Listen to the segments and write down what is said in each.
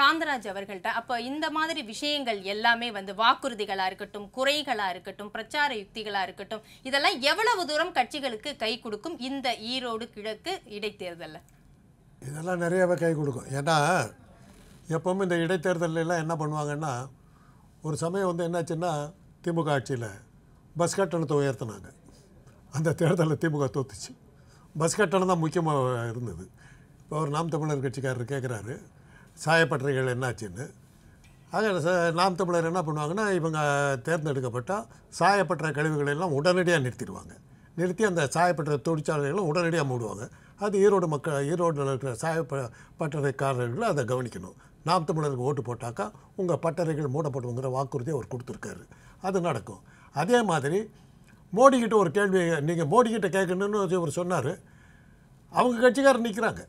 காந்தராஜ் அவர்கள்ட்ட அப்போ இந்த மாதிரி விஷயங்கள் எல்லாமே வந்து வாக்குறுதிகளாக இருக்கட்டும் குறைகளாக இருக்கட்டும் பிரச்சார யுக்திகளாக இருக்கட்டும் இதெல்லாம் எவ்வளவு தூரம் கட்சிகளுக்கு கை கொடுக்கும் இந்த ஈரோடு கிழக்கு இடைத்தேர்தலில் இதெல்லாம் நிறையவே கை கொடுக்கும் ஏன்னா எப்பவும் இந்த இடைத்தேர்தலாம் என்ன பண்ணுவாங்கன்னா ஒரு சமயம் வந்து என்னாச்சுன்னா திமுக ஆட்சியில் பஸ் கட்டணத்தை உயர்த்தினாங்க அந்த தேர்தலில் திமுக தோத்துச்சு பஸ் கட்டணம் தான் முக்கியமாக இருந்தது இப்போ ஒரு நாம் தமிழர் கட்சிக்காரர் கேட்குறாரு சாயப்பட்டறைகள் என்னாச்சுன்னு ஆக நாம் தமிழர் என்ன பண்ணுவாங்கன்னா இவங்க தேர்ந்தெடுக்கப்பட்டால் சாயப்பட்டற கழிவுகள் எல்லாம் உடனடியாக நிறுத்திடுவாங்க நிறுத்தி அந்த சாயப்பட்டற தொழிற்சாலைகளும் உடனடியாக மூடுவாங்க அது ஈரோடு மக்கள் ஈரோடில் இருக்கிற சாயப்ப அதை கவனிக்கணும் நாம் தமிழருக்கு ஓட்டு போட்டாக்கா உங்கள் பட்டறைகள் மூடப்படுவோங்கிற வாக்குறுதியை அவர் கொடுத்துருக்காரு அது நடக்கும் அதே மாதிரி மோடிக்கிட்ட ஒரு கேள்வி நீங்கள் மோடிக்கிட்ட கேட்கணும்னு அவர் சொன்னார் அவங்க கட்சிக்காரர் நிற்கிறாங்க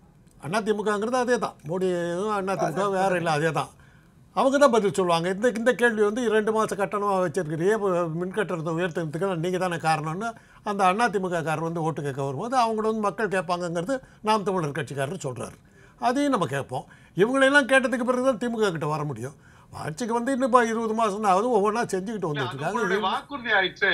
அண்ணா திமுகங்கிறது அதே தான் மோடியும் அண்ணா திமுக வேறு இல்லை அதே தான் அவங்க தான் பதில் சொல்லுவாங்க இந்த இந்த கேள்வி வந்து இரண்டு மாதம் கட்டணமாக வச்சுருக்கிறியே மின் கட்டணத்தை உயர்த்துறதுக்கு நீங்கள் தானே காரணம்னு அந்த அண்ணா அதிமுகக்காரர் வந்து ஓட்டு கேட்க வரும்போது அவங்கள வந்து மக்கள் கேட்பாங்கங்கிறது நாம் தமிழர் கட்சிக்காரர் சொல்கிறார் அதையும் நம்ம கேட்போம் இவங்களெல்லாம் கேட்டதுக்கு பிறகு தான் திமுக கிட்ட வர முடியும் ஆட்சிக்கு வந்து இன்னும் இருபது மாதம் தான் ஆகுது ஒவ்வொன்றா செஞ்சுக்கிட்டு வந்துட்டு இருக்காங்க வாக்குறுதி ஆயிடுச்சு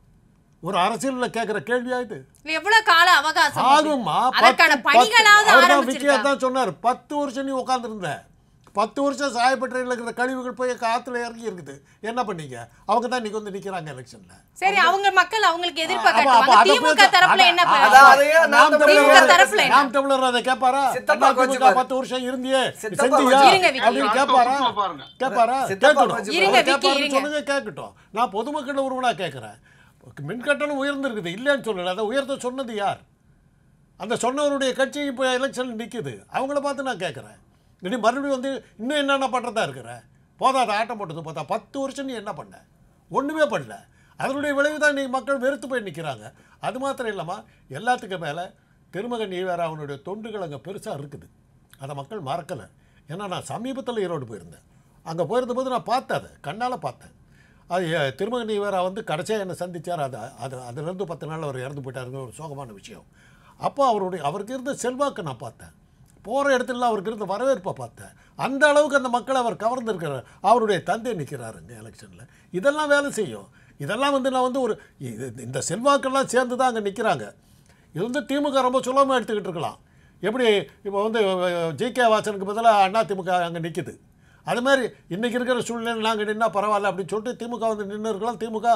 ஒரு அரசியல்ல கேட்கிற கேள்வியா இது எவ்வளவு கால அவகாசம் ஆகுமா பணிகளாவது தான் சொன்னார் பத்து வருஷம் நீ உட்காந்துருந்த பத்து வருஷம் சாயப்பட்டறையில் இருக்கிற கழிவுகள் போய் காத்துல இறங்கி இருக்குது என்ன பண்ணீங்க அவங்க தான் நீங்க வந்து நிக்கிறாங்க எலெக்ஷன்ல சரி அவங்க மக்கள் அவங்களுக்கு எதிர்பார்க்க என்ன நாம் தமிழர் அதை கேப்பாரா பத்து வருஷம் இருந்தியே செஞ்சியா அப்படின்னு கேட்பாரா கேட்பாரா கேட்கணும் சொல்லுங்க கேட்கட்டும் நான் பொதுமக்கள் ஒருவனா கேட்கறேன் மின்கட்டணம் உயர்ந்திருக்குது இல்லைன்னு சொல்லலை அதை உயர்த்த சொன்னது யார் அந்த சொன்னவருடைய கட்சி இப்போ எலெக்ஷன் நிற்கிது அவங்கள பார்த்து நான் கேட்குறேன் இனி மறுபடியும் வந்து இன்னும் என்னென்ன பண்ணுறதா இருக்கிற போதாத ஆட்டம் போட்டது பார்த்தா பத்து வருஷம் நீ என்ன பண்ண ஒன்றுமே பண்ணல அதனுடைய விளைவு தான் நீ மக்கள் வெறுத்து போய் நிற்கிறாங்க அது மாத்திரம் இல்லாமல் எல்லாத்துக்கும் மேலே திருமகன் ஈவேரா அவனுடைய தொண்டுகள் அங்கே பெருசாக இருக்குது அதை மக்கள் மறக்கலை ஏன்னா நான் சமீபத்தில் ஈரோடு போயிருந்தேன் அங்கே போயிருந்தபோது நான் பார்த்தேன் அதை கண்ணால் பார்த்தேன் அது திருமகனி வேற வந்து கடைசியாக என்னை சந்தித்தார் அது அது அதுலேருந்து பத்து நாள் அவர் இறந்து போயிட்டாருங்கிற ஒரு சோகமான விஷயம் அப்போ அவருடைய அவருக்கு இருந்த செல்வாக்கை நான் பார்த்தேன் போகிற இடத்துல அவருக்கு இருந்த வரவேற்பை பார்த்தேன் அந்த அளவுக்கு அந்த மக்களை அவர் கவர்ந்துருக்கிறார் அவருடைய தந்தை நிற்கிறாருங்க எலெக்ஷனில் இதெல்லாம் வேலை செய்யும் இதெல்லாம் வந்து நான் வந்து ஒரு இந்த செல்வாக்கெல்லாம் சேர்ந்து தான் அங்கே நிற்கிறாங்க இது வந்து திமுக ரொம்ப சுலபமாக எடுத்துக்கிட்டு இருக்கலாம் எப்படி இப்போ வந்து ஜி கே வாசனுக்கு பதிலாக அதிமுக அங்கே நிற்கிது அது மாதிரி இன்றைக்கி இருக்கிற சூழ்நிலை நாங்கள் நின்னால் பரவாயில்ல அப்படின்னு சொல்லிட்டு திமுக வந்து நின்று இருக்கலாம் திமுக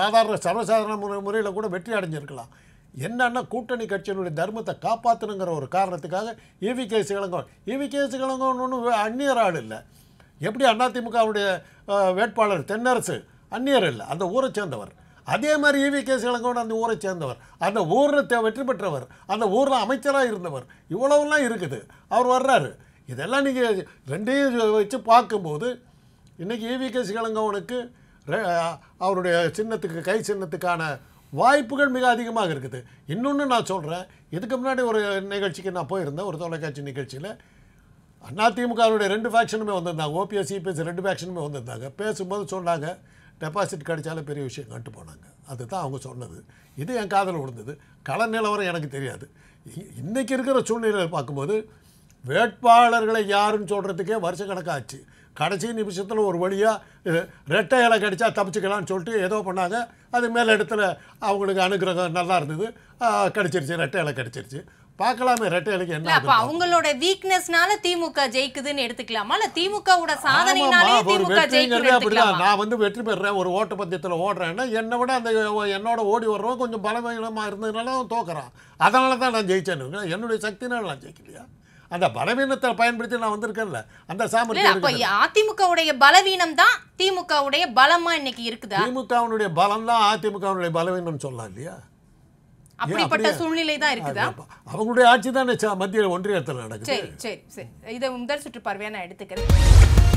சாதாரண சர்வசாதாரண முறை முறையில் கூட வெற்றி அடைஞ்சிருக்கலாம் என்னன்னா கூட்டணி கட்சியினுடைய தர்மத்தை காப்பாற்றணுங்கிற ஒரு காரணத்துக்காக E V K S Elango E V K S இளங்கோன்னு ஒன்றும் அந்நியர் ஆள் இல்லை எப்படி அதிமுகவுடைய வேட்பாளர் தென்னரசு அந்நியர் இல்லை அந்த ஊரை சேர்ந்தவர் அதே மாதிரி இவி கேஸ் இளங்கோடு அந்த ஊரை சேர்ந்தவர் அந்த ஊரில் வெற்றி பெற்றவர் அந்த ஊரில் அமைச்சராக இருந்தவர் இவ்வளவுலாம் இருக்குது அவர் வர்றாரு இதெல்லாம் நீங்கள் ரெண்டையும் வச்சு பார்க்கும்போது இன்றைக்கி ஏவி கே சிகலங்கவனுக்கு அவருடைய சின்னத்துக்கு கை சின்னத்துக்கான வாய்ப்புகள் மிக அதிகமாக இருக்குது இன்னொன்று நான் சொல்கிறேன் இதுக்கு முன்னாடி ஒரு நிகழ்ச்சிக்கு நான் போயிருந்தேன் ஒரு தொலைக்காட்சி நிகழ்ச்சியில் அதிமுகவுடைய ரெண்டு ஃபேக்ஷனுமே வந்திருந்தாங்க ஓபிஎஸ் சிபிஎஸ் ரெண்டு ஃபேக்ஷனுமே வந்திருந்தாங்க பேசும்போது சொன்னாங்க டெபாசிட் கிடைச்சாலும் பெரிய விஷயம் கண்டு போனாங்க அதுதான் அவங்க சொன்னது இது என் காதல் விழுந்தது கள நிலவரம் எனக்கு தெரியாது இன்றைக்கி இருக்கிற சூழ்நிலையில் பார்க்கும்போது வேட்பாளர்களை யாருன்னு சொல்கிறதுக்கே வருஷ கணக்காச்சு கடைசி நிமிஷத்தில் ஒரு வழியாக ரெட்டை இலை கடிச்சா தப்பிச்சுக்கலாம்னு சொல்லிட்டு ஏதோ பண்ணாங்க அது மேலே இடத்துல அவங்களுக்கு அனுகிரகம் நல்லா இருந்தது கிடச்சிருச்சு ரெட்டை இலை கிடச்சிருச்சு பார்க்கலாமே ரெட்டை இலைக்கு என்ன அப்போ அவங்களோட வீக்னஸ்னால திமுக ஜெயிக்குதுன்னு எடுத்துக்கலாமா இல்ல திமுகவோட சாதனைனாலே திமுக ஜெயிக்குதுன்னு அப்படிதான் நான் வந்து வெற்றி பெறுறேன் ஒரு ஓட்டு பந்தயத்தில் ஓடுறேன்னா என்னை விட அந்த என்னோட ஓடி வர்றவன் கொஞ்சம் பலவீனமா இருந்ததுனால தோக்குறான் அதனால தான் நான் ஜெயிச்சேன்னு என்னுடைய சக்தினால நான் ஜெயிக்கலையா அந்த பலவீனத்தை பயன்படுத்தி நான் வந்திருக்கேன்ல அந்த சாமர்த்தியம் அதிமுகவுடைய பலவீனம் தான் திமுகவுடைய பலமா இன்னைக்கு இருக்குதா திமுகவுடைய பலம் தான் அதிமுகவுடைய பலவீனம் சொல்லலாம் இல்லையா அப்படிப்பட்ட சூழ்நிலை தான் இருக்குதா அவங்களுடைய ஆட்சி தான் மத்திய ஒன்றியத்தில் நடக்குது சரி சரி சரி இதை முதல் சுற்று பார்வையாக நான் எடுத்துக்கிறேன்